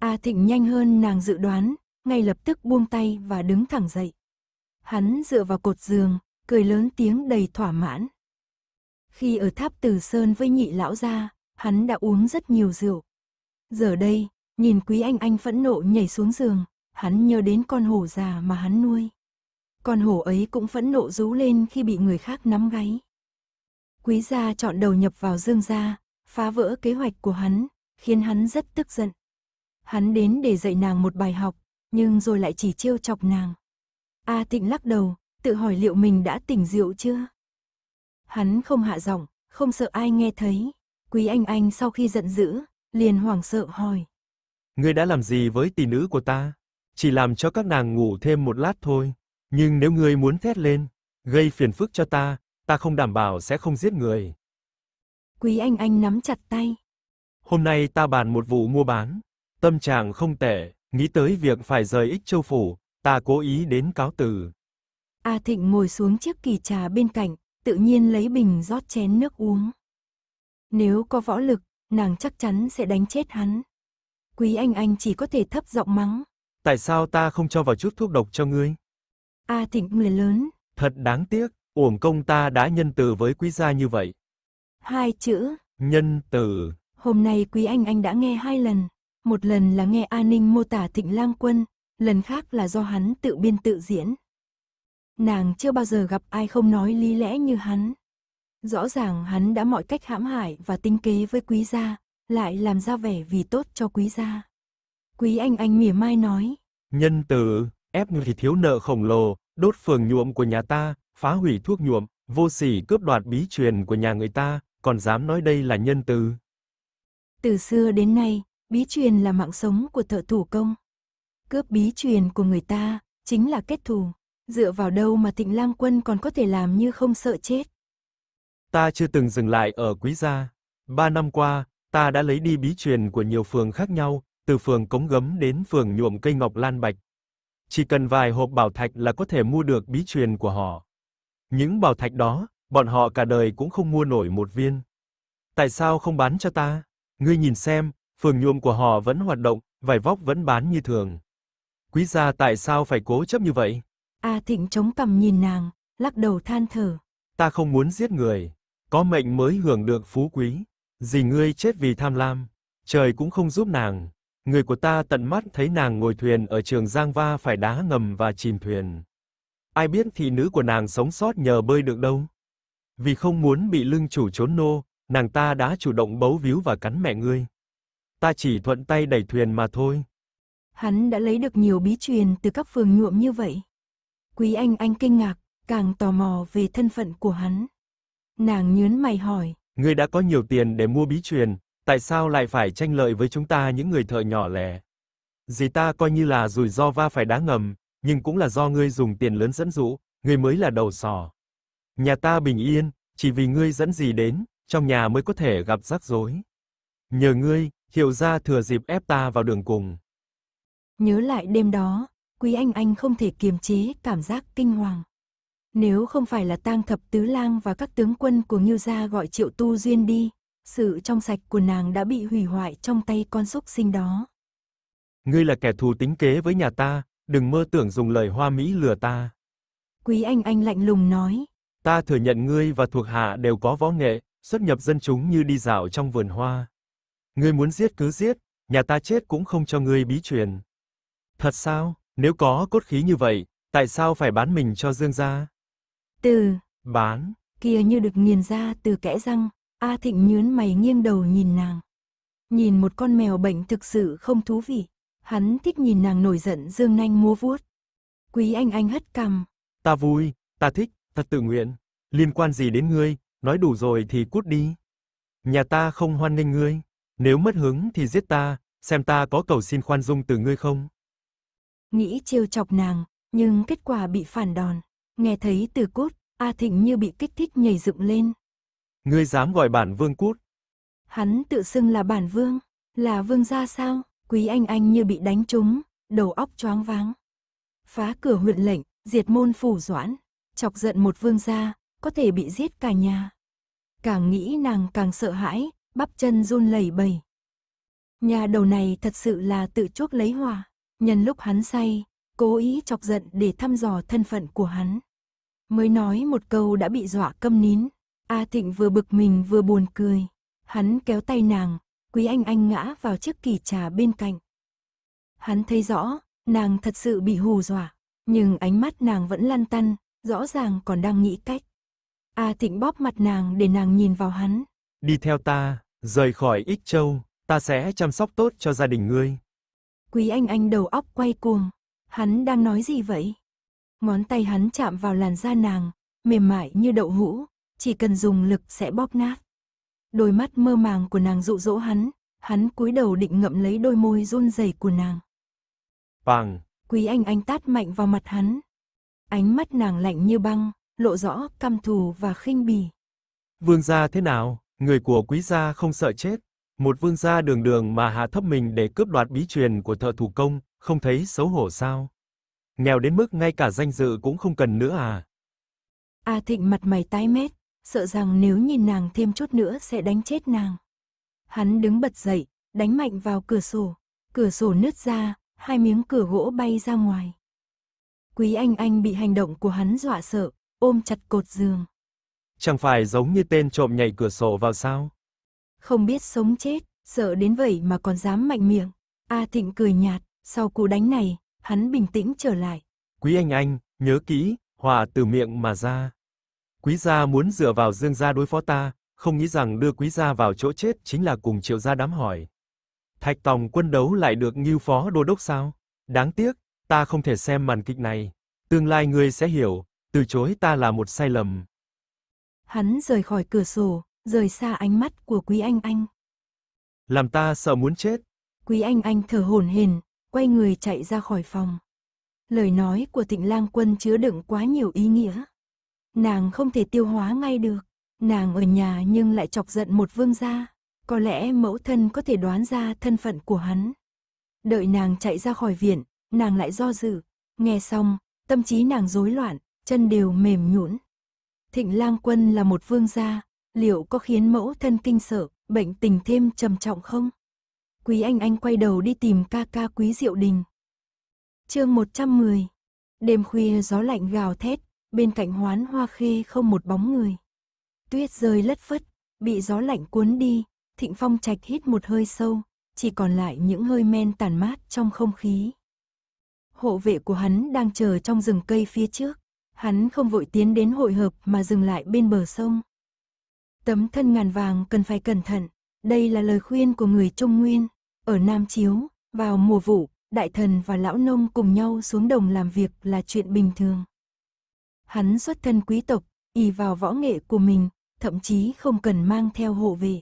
A Thịnh nhanh hơn nàng dự đoán, ngay lập tức buông tay và đứng thẳng dậy. Hắn dựa vào cột giường, cười lớn tiếng đầy thỏa mãn. Khi ở tháp Từ Sơn với nhị lão gia, hắn đã uống rất nhiều rượu. Giờ đây, Nhìn quý anh anh phẫn nộ nhảy xuống giường, hắn nhớ đến con hổ già mà hắn nuôi. Con hổ ấy cũng phẫn nộ rú lên khi bị người khác nắm gáy. Quý gia chọn đầu nhập vào dương gia, phá vỡ kế hoạch của hắn, khiến hắn rất tức giận. Hắn đến để dạy nàng một bài học, nhưng rồi lại chỉ trêu chọc nàng. A Tịnh lắc đầu, tự hỏi liệu mình đã tỉnh rượu chưa? Hắn không hạ giọng, không sợ ai nghe thấy. Quý anh anh sau khi giận dữ, liền hoảng sợ hỏi, ngươi đã làm gì với tỷ nữ của ta? Chỉ làm cho các nàng ngủ thêm một lát thôi, nhưng nếu ngươi muốn thét lên, gây phiền phức cho ta, ta không đảm bảo sẽ không giết người. Quý Anh Anh nắm chặt tay. Hôm nay ta bàn một vụ mua bán, tâm trạng không tệ, nghĩ tới việc phải rời Ích Châu phủ, ta cố ý đến cáo từ. A Thịnh ngồi xuống chiếc kỳ trà bên cạnh, tự nhiên lấy bình rót chén nước uống. Nếu có võ lực, nàng chắc chắn sẽ đánh chết hắn. Quý Anh Anh chỉ có thể thấp giọng mắng. Tại sao ta không cho vào chút thuốc độc cho ngươi? A Thịnh người lớn. Thật đáng tiếc, uổng công ta đã nhân từ với quý gia như vậy. Hai chữ. Nhân từ. Hôm nay Quý Anh Anh đã nghe hai lần. Một lần là nghe A Ninh mô tả Thịnh Lang Quân, lần khác là do hắn tự biên tự diễn. Nàng chưa bao giờ gặp ai không nói lý lẽ như hắn. Rõ ràng hắn đã mọi cách hãm hại và tính kế với quý gia, lại làm ra vẻ vì tốt cho quý gia. Quý anh anh mỉa mai nói. Nhân từ, ép người thì thiếu nợ khổng lồ, đốt phường nhuộm của nhà ta, phá hủy thuốc nhuộm, vô sỉ cướp đoạt bí truyền của nhà người ta, còn dám nói đây là nhân từ. Từ xưa đến nay, bí truyền là mạng sống của thợ thủ công. Cướp bí truyền của người ta, chính là kết thù. Dựa vào đâu mà thịnh lang quân còn có thể làm như không sợ chết. Ta chưa từng dừng lại ở quý gia. Ba năm qua, ta đã lấy đi bí truyền của nhiều phường khác nhau, từ phường Cống Gấm đến phường Nhuộm Cây Ngọc Lan Bạch. Chỉ cần vài hộp bảo thạch là có thể mua được bí truyền của họ. Những bảo thạch đó, bọn họ cả đời cũng không mua nổi một viên. Tại sao không bán cho ta? Ngươi nhìn xem, phường nhuộm của họ vẫn hoạt động, vài vóc vẫn bán như thường. Quý gia tại sao phải cố chấp như vậy? A Thịnh chống cằm nhìn nàng, lắc đầu than thở. Ta không muốn giết người, có mệnh mới hưởng được phú quý. Dì ngươi chết vì tham lam, trời cũng không giúp nàng. Người của ta tận mắt thấy nàng ngồi thuyền ở Trường Giang va phải đá ngầm và chìm thuyền. Ai biết thị nữ của nàng sống sót nhờ bơi được đâu. Vì không muốn bị lưng chủ trốn nô, nàng ta đã chủ động bấu víu và cắn mẹ ngươi. Ta chỉ thuận tay đẩy thuyền mà thôi. Hắn đã lấy được nhiều bí truyền từ các phường nhuộm như vậy. Quý Anh Anh kinh ngạc, càng tò mò về thân phận của hắn. Nàng nhớn mày hỏi, Ngươi đã có nhiều tiền để mua bí truyền, tại sao lại phải tranh lợi với chúng ta những người thợ nhỏ lẻ? Dì ta coi như là rủi ro va phải đá ngầm, nhưng cũng là do ngươi dùng tiền lớn dẫn dụ, ngươi mới là đầu sỏ. Nhà ta bình yên, chỉ vì ngươi dẫn dì đến, trong nhà mới có thể gặp rắc rối. Nhờ ngươi, hiệu gia thừa dịp ép ta vào đường cùng. Nhớ lại đêm đó, Quý Anh Anh không thể kiềm chế cảm giác kinh hoàng. Nếu không phải là tang thập tứ lang và các tướng quân của Ngưu gia gọi triệu tu duyên đi, sự trong sạch của nàng đã bị hủy hoại trong tay con xúc sinh đó. Ngươi là kẻ thù tính kế với nhà ta, đừng mơ tưởng dùng lời hoa mỹ lừa ta. Quý anh anh lạnh lùng nói. Ta thừa nhận ngươi và thuộc hạ đều có võ nghệ, xuất nhập dân chúng như đi dạo trong vườn hoa. Ngươi muốn giết cứ giết, nhà ta chết cũng không cho ngươi bí truyền. Thật sao, nếu có cốt khí như vậy, tại sao phải bán mình cho Dương gia? Từ bán kia như được nghiền ra từ kẽ răng, A Thịnh nhướn mày nghiêng đầu nhìn nàng. Nhìn một con mèo bệnh thực sự không thú vị, hắn thích nhìn nàng nổi giận dương nanh múa vuốt. Quý anh anh hất cằm. Ta vui, ta thích, thật tự nguyện, liên quan gì đến ngươi, nói đủ rồi thì cút đi. Nhà ta không hoan nghênh ngươi, nếu mất hứng thì giết ta, xem ta có cầu xin khoan dung từ ngươi không. Nghĩ trêu chọc nàng, nhưng kết quả bị phản đòn. Nghe thấy từ cút, A Thịnh như bị kích thích nhảy dựng lên. Ngươi dám gọi bản vương cút. Hắn tự xưng là bản vương, là vương gia sao? Quý anh anh như bị đánh trúng, đầu óc choáng váng. Phá cửa huyện lệnh, diệt môn phủ doãn, chọc giận một vương gia, có thể bị giết cả nhà. Càng nghĩ nàng càng sợ hãi, bắp chân run lẩy bẩy. Nhà đầu này thật sự là tự chuốc lấy hòa, nhân lúc hắn say, cố ý chọc giận để thăm dò thân phận của hắn. Mới nói một câu đã bị dọa câm nín. A Thịnh vừa bực mình vừa buồn cười. Hắn kéo tay nàng, Quý Anh Anh ngã vào chiếc kỳ trà bên cạnh. Hắn thấy rõ, nàng thật sự bị hù dọa. Nhưng ánh mắt nàng vẫn lăn tăn, rõ ràng còn đang nghĩ cách. A Thịnh bóp mặt nàng để nàng nhìn vào hắn. Đi theo ta, rời khỏi ích châu, ta sẽ chăm sóc tốt cho gia đình ngươi. Quý Anh Anh đầu óc quay cuồng. Hắn đang nói gì vậy? ngón tay hắn chạm vào làn da nàng, mềm mại như đậu hũ, chỉ cần dùng lực sẽ bóp nát. Đôi mắt mơ màng của nàng dụ dỗ hắn, hắn cúi đầu định ngậm lấy đôi môi run rẩy của nàng. Bằng! Quý anh anh tát mạnh vào mặt hắn. Ánh mắt nàng lạnh như băng, lộ rõ căm thù và khinh bỉ. Vương gia thế nào, người của quý gia không sợ chết. Một vương gia đường đường mà hạ thấp mình để cướp đoạt bí truyền của thợ thủ công, không thấy xấu hổ sao? nghèo đến mức ngay cả danh dự cũng không cần nữa à? A Thịnh mặt mày tái mét, sợ rằng nếu nhìn nàng thêm chút nữa sẽ đánh chết nàng. Hắn đứng bật dậy, đánh mạnh vào cửa sổ, cửa sổ nứt ra, hai miếng cửa gỗ bay ra ngoài. Quý Anh Anh bị hành động của hắn dọa sợ, ôm chặt cột giường. Chẳng phải giống như tên trộm nhảy cửa sổ vào sao? Không biết sống chết, sợ đến vậy mà còn dám mạnh miệng. A Thịnh cười nhạt, sau cú đánh này, hắn bình tĩnh trở lại. Quý anh anh, nhớ kỹ, hòa từ miệng mà ra. Quý gia muốn dựa vào Dương gia đối phó ta, không nghĩ rằng đưa quý gia vào chỗ chết chính là cùng Triệu gia đám hỏi. Thạch Tòng quân đấu lại được ngưu phó đô đốc sao? Đáng tiếc, ta không thể xem màn kịch này. Tương lai ngươi sẽ hiểu, từ chối ta là một sai lầm. Hắn rời khỏi cửa sổ, rời xa ánh mắt của Quý Anh Anh. Làm ta sợ muốn chết. Quý Anh Anh thở hổn hển, quay người chạy ra khỏi phòng. Lời nói của Thịnh lang quân chứa đựng quá nhiều ý nghĩa. Nàng không thể tiêu hóa ngay được. Nàng ở nhà nhưng lại chọc giận một vương gia. Có lẽ mẫu thân có thể đoán ra thân phận của hắn. Đợi nàng chạy ra khỏi viện, nàng lại do dự. Nghe xong, tâm trí nàng rối loạn, chân đều mềm nhũn. Thịnh lang quân là một vương gia, liệu có khiến mẫu thân kinh sợ, bệnh tình thêm trầm trọng không? Quý Anh Anh quay đầu đi tìm ca ca Quý Diệu Đình. chương 110 Đêm khuya gió lạnh gào thét, bên cạnh hoán hoa khê không một bóng người. Tuyết rơi lất phất, bị gió lạnh cuốn đi, thịnh phong trạch hít một hơi sâu, chỉ còn lại những hơi men tàn mát trong không khí. Hộ vệ của hắn đang chờ trong rừng cây phía trước, hắn không vội tiến đến hội hợp mà dừng lại bên bờ sông. Tấm thân ngàn vàng cần phải cẩn thận, đây là lời khuyên của người Trung Nguyên. Ở Nam Chiếu, vào mùa vụ, đại thần và lão nông cùng nhau xuống đồng làm việc là chuyện bình thường. Hắn xuất thân quý tộc, y vào võ nghệ của mình, thậm chí không cần mang theo hộ vệ.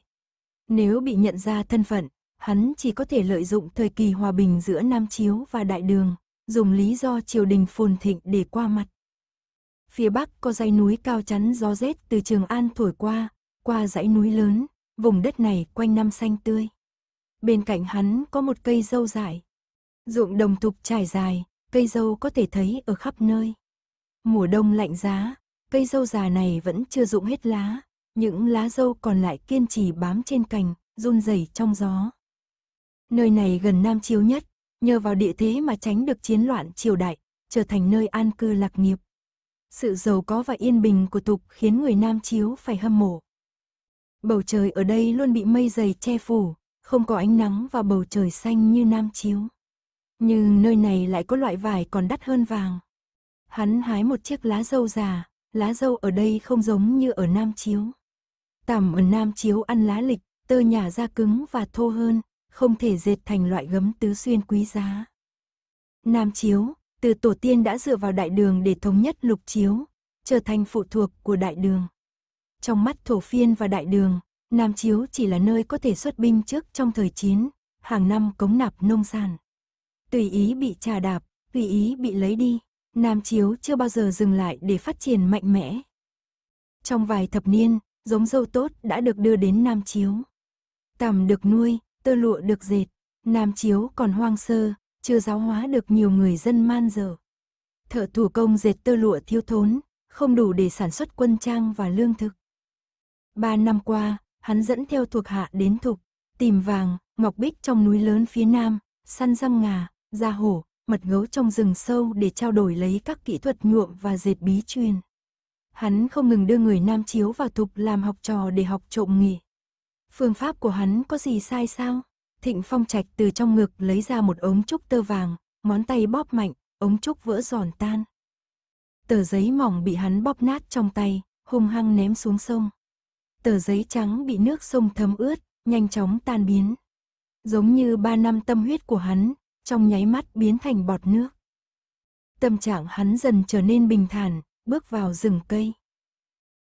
Nếu bị nhận ra thân phận, hắn chỉ có thể lợi dụng thời kỳ hòa bình giữa Nam Chiếu và Đại Đường, dùng lý do triều đình phồn thịnh để qua mặt. Phía Bắc có dãy núi cao chắn gió rét từ Trường An thổi qua, qua dãy núi lớn, vùng đất này quanh năm xanh tươi bên cạnh hắn có một cây dâu dài. Ruộng đồng thục trải dài, cây dâu có thể thấy ở khắp nơi. Mùa đông lạnh giá, cây dâu già này vẫn chưa rụng hết lá, những lá dâu còn lại kiên trì bám trên cành, run rẩy trong gió. Nơi này gần Nam Chiếu nhất, nhờ vào địa thế mà tránh được chiến loạn triều đại, trở thành nơi an cư lạc nghiệp. Sự giàu có và yên bình của tục khiến người Nam Chiếu phải hâm mộ. Bầu trời ở đây luôn bị mây dày che phủ, không có ánh nắng và bầu trời xanh như nam chiếu. Nhưng nơi này lại có loại vải còn đắt hơn vàng. Hắn hái một chiếc lá dâu già, lá dâu ở đây không giống như ở Nam Chiếu. Tằm ở Nam Chiếu ăn lá lịch, tơ nhà da cứng và thô hơn, không thể dệt thành loại gấm tứ xuyên quý giá. Nam Chiếu, từ tổ tiên đã dựa vào đại đường để thống nhất lục chiếu, trở thành phụ thuộc của đại đường. Trong mắt thổ phiên và đại đường, Nam Chiếu chỉ là nơi có thể xuất binh trước trong thời chiến, hàng năm cống nạp nông sản. Tùy ý bị trà đạp, tùy ý bị lấy đi, Nam Chiếu chưa bao giờ dừng lại để phát triển mạnh mẽ. Trong vài thập niên, giống dâu tốt đã được đưa đến Nam Chiếu. tầm được nuôi, tơ lụa được dệt, Nam Chiếu còn hoang sơ, chưa giáo hóa được nhiều người dân man dở. Thợ thủ công dệt tơ lụa thiếu thốn, không đủ để sản xuất quân trang và lương thực. Ba năm qua, hắn dẫn theo thuộc hạ đến thục, tìm vàng, ngọc bích trong núi lớn phía nam, săn răng ngà, ra hổ, mật gấu trong rừng sâu để trao đổi lấy các kỹ thuật nhuộm và dệt bí truyền. Hắn không ngừng đưa người Nam Chiếu vào thục làm học trò để học trộm nghỉ Phương pháp của hắn có gì sai sao? Thịnh Phong Trạch từ trong ngực lấy ra một ống trúc tơ vàng, ngón tay bóp mạnh, ống trúc vỡ giòn tan. Tờ giấy mỏng bị hắn bóp nát trong tay, hung hăng ném xuống sông, tờ giấy trắng bị nước sông thấm ướt, nhanh chóng tan biến. Giống như ba năm tâm huyết của hắn, trong nháy mắt biến thành bọt nước. Tâm trạng hắn dần trở nên bình thản, bước vào rừng cây.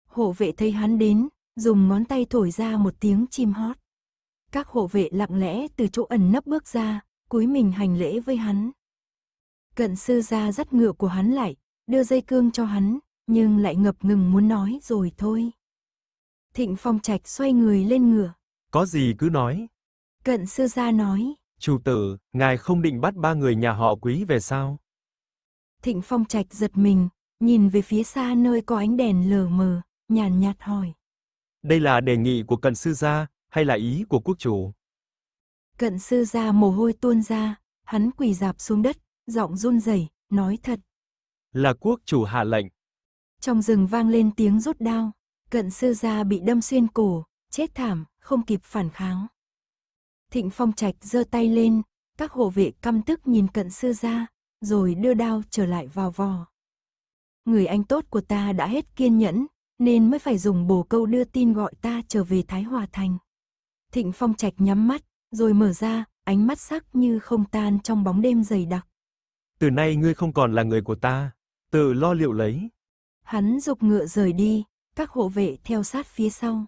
Hộ vệ thấy hắn đến, dùng ngón tay thổi ra một tiếng chim hót. Các hộ vệ lặng lẽ từ chỗ ẩn nấp bước ra, cúi mình hành lễ với hắn. Cận sư ra dắt ngựa của hắn lại, đưa dây cương cho hắn, nhưng lại ngập ngừng muốn nói rồi thôi. Thịnh Phong Trạch xoay người lên ngựa. Có gì cứ nói. Cận sư gia nói. Chủ tử, ngài không định bắt ba người nhà họ quý về sao? Thịnh Phong Trạch giật mình, nhìn về phía xa nơi có ánh đèn lờ mờ, nhàn nhạt hỏi. Đây là đề nghị của cận sư gia, hay là ý của quốc chủ? Cận sư gia mồ hôi tuôn ra, hắn quỳ dạp xuống đất, giọng run rẩy, nói thật. Là quốc chủ hạ lệnh. Trong rừng vang lên tiếng rút đao. Cận sư gia bị đâm xuyên cổ, chết thảm, không kịp phản kháng. Thịnh phong trạch giơ tay lên, các hộ vệ căm tức nhìn cận sư gia, rồi đưa đao trở lại vào vò. Người anh tốt của ta đã hết kiên nhẫn, nên mới phải dùng bồ câu đưa tin gọi ta trở về Thái Hòa Thành. Thịnh phong trạch nhắm mắt, rồi mở ra, ánh mắt sắc như không tan trong bóng đêm dày đặc. Từ nay ngươi không còn là người của ta, tự lo liệu lấy. Hắn dục ngựa rời đi, các hộ vệ theo sát phía sau.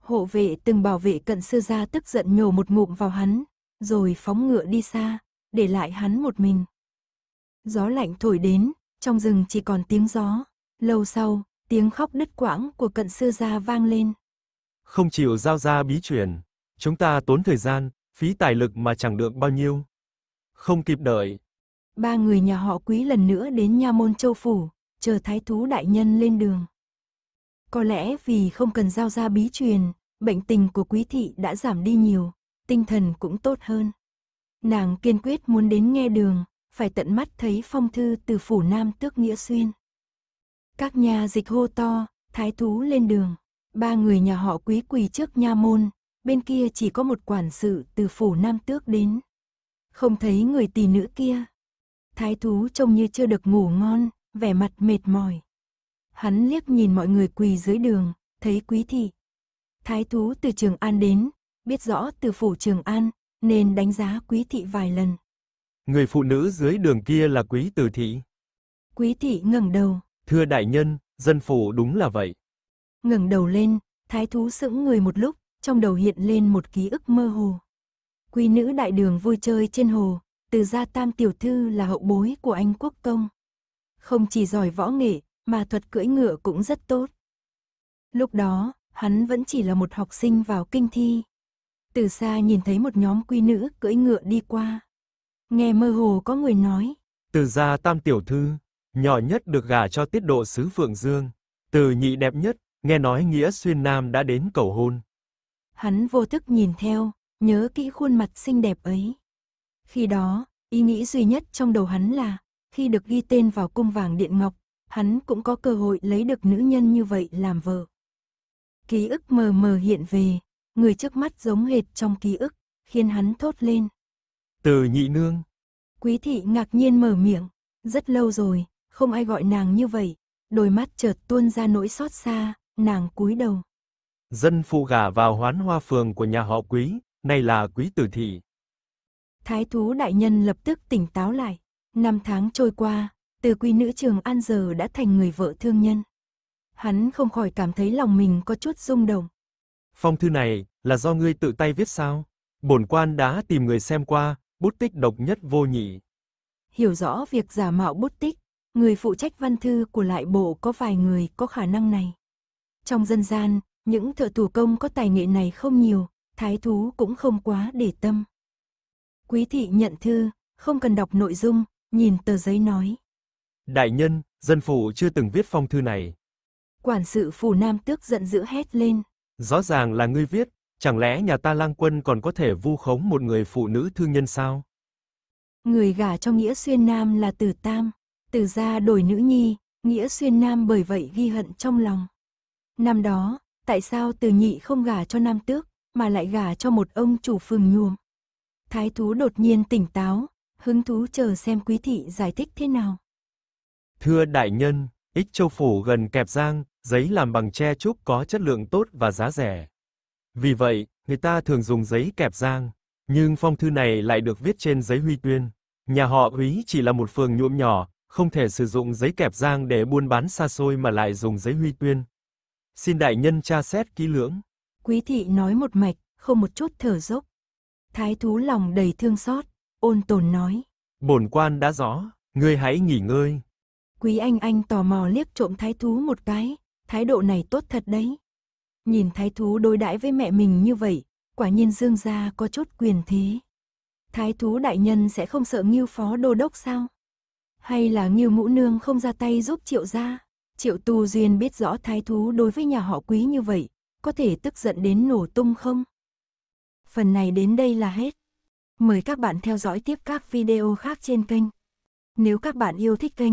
Hộ vệ từng bảo vệ cận sư gia tức giận nhổ một ngụm vào hắn, rồi phóng ngựa đi xa, để lại hắn một mình. Gió lạnh thổi đến, trong rừng chỉ còn tiếng gió, lâu sau, tiếng khóc đứt quãng của cận sư gia vang lên. Không chịu giao ra bí truyền, chúng ta tốn thời gian, phí tài lực mà chẳng được bao nhiêu. Không kịp đợi. Ba người nhà họ quý lần nữa đến nha môn châu phủ, chờ thái thú đại nhân lên đường. Có lẽ vì không cần giao ra bí truyền, bệnh tình của quý thị đã giảm đi nhiều, tinh thần cũng tốt hơn. Nàng kiên quyết muốn đến nghe đường, phải tận mắt thấy phong thư từ phủ nam tước nghĩa xuyên. Các nhà dịch hô to, thái thú lên đường. Ba người nhà họ quý quỳ trước nha môn, bên kia chỉ có một quản sự từ phủ nam tước đến. Không thấy người tỷ nữ kia. Thái thú trông như chưa được ngủ ngon, vẻ mặt mệt mỏi hắn liếc nhìn mọi người quỳ dưới đường, thấy quý thị. Thái thú từ Trường An đến, biết rõ từ phủ Trường An, nên đánh giá quý thị vài lần. Người phụ nữ dưới đường kia là quý tử thị. Quý thị ngẩng đầu. Thưa đại nhân, dân phủ đúng là vậy. Ngẩng đầu lên, thái thú sững người một lúc, trong đầu hiện lên một ký ức mơ hồ. Quý nữ đại đường vui chơi trên hồ, từ gia tam tiểu thư là hậu bối của anh quốc công. Không chỉ giỏi võ nghệ, mà thuật cưỡi ngựa cũng rất tốt. Lúc đó, hắn vẫn chỉ là một học sinh vào kinh thi. Từ xa nhìn thấy một nhóm quy nữ cưỡi ngựa đi qua. Nghe mơ hồ có người nói. Từ gia tam tiểu thư, nhỏ nhất được gả cho tiết độ sứ Phượng Dương. Từ nhị đẹp nhất, nghe nói Nghĩa Xuyên Nam đã đến cầu hôn. Hắn vô thức nhìn theo, nhớ kỹ khuôn mặt xinh đẹp ấy. Khi đó, ý nghĩ duy nhất trong đầu hắn là, khi được ghi tên vào cung vàng điện ngọc, hắn cũng có cơ hội lấy được nữ nhân như vậy làm vợ. Ký ức mờ mờ hiện về, người trước mắt giống hệt trong ký ức, khiến hắn thốt lên. Từ nhị nương. Quý thị ngạc nhiên mở miệng, rất lâu rồi, không ai gọi nàng như vậy, đôi mắt chợt tuôn ra nỗi xót xa, nàng cúi đầu. Dân phụ gả vào hoán hoa phường của nhà họ quý, nay là quý tử thị. Thái thú đại nhân lập tức tỉnh táo lại, năm tháng trôi qua, từ quý nữ trường An giờ đã thành người vợ thương nhân. Hắn không khỏi cảm thấy lòng mình có chút rung động. Phong thư này là do ngươi tự tay viết sao? Bổn quan đã tìm người xem qua, bút tích độc nhất vô nhị. Hiểu rõ việc giả mạo bút tích, người phụ trách văn thư của lại bộ có vài người có khả năng này. Trong dân gian, những thợ thủ công có tài nghệ này không nhiều, thái thú cũng không quá để tâm. Quý thị nhận thư, không cần đọc nội dung, nhìn tờ giấy nói. Đại nhân, dân phụ chưa từng viết phong thư này. Quản sự phù nam tước giận dữ hét lên. Rõ ràng là ngươi viết, chẳng lẽ nhà ta lang quân còn có thể vu khống một người phụ nữ thương nhân sao? Người gả cho Nghĩa Xuyên Nam là Từ Tam, Từ gia đổi nữ nhi, Nghĩa Xuyên Nam bởi vậy ghi hận trong lòng. Năm đó, tại sao Từ Nhị không gả cho Nam Tước, mà lại gả cho một ông chủ phường nhuồm? Thái thú đột nhiên tỉnh táo, hứng thú chờ xem quý thị giải thích thế nào. Thưa đại nhân, Ích Châu Phủ gần Kẹp Giang, giấy làm bằng tre trúc có chất lượng tốt và giá rẻ. Vì vậy, người ta thường dùng giấy Kẹp Giang, nhưng phong thư này lại được viết trên giấy Huy Tuyên. Nhà họ Úy chỉ là một phường nhuộm nhỏ, không thể sử dụng giấy Kẹp Giang để buôn bán xa xôi mà lại dùng giấy Huy Tuyên. Xin đại nhân tra xét kỹ lưỡng. Quý thị nói một mạch, không một chút thở dốc. Thái thú lòng đầy thương xót, ôn tồn nói. Bổn quan đã rõ, ngươi hãy nghỉ ngơi, Quý Anh Anh tò mò liếc trộm thái thú một cái, thái độ này tốt thật đấy. Nhìn thái thú đối đãi với mẹ mình như vậy, quả nhiên Dương gia có chút quyền thế. Thái thú đại nhân sẽ không sợ Ngưu phó đô đốc sao? Hay là Ngưu Mũ Nương không ra tay giúp Triệu gia? Triệu Tu Duyên biết rõ thái thú đối với nhà họ Quý như vậy, có thể tức giận đến nổ tung không? Phần này đến đây là hết. Mời các bạn theo dõi tiếp các video khác trên kênh. Nếu các bạn yêu thích kênh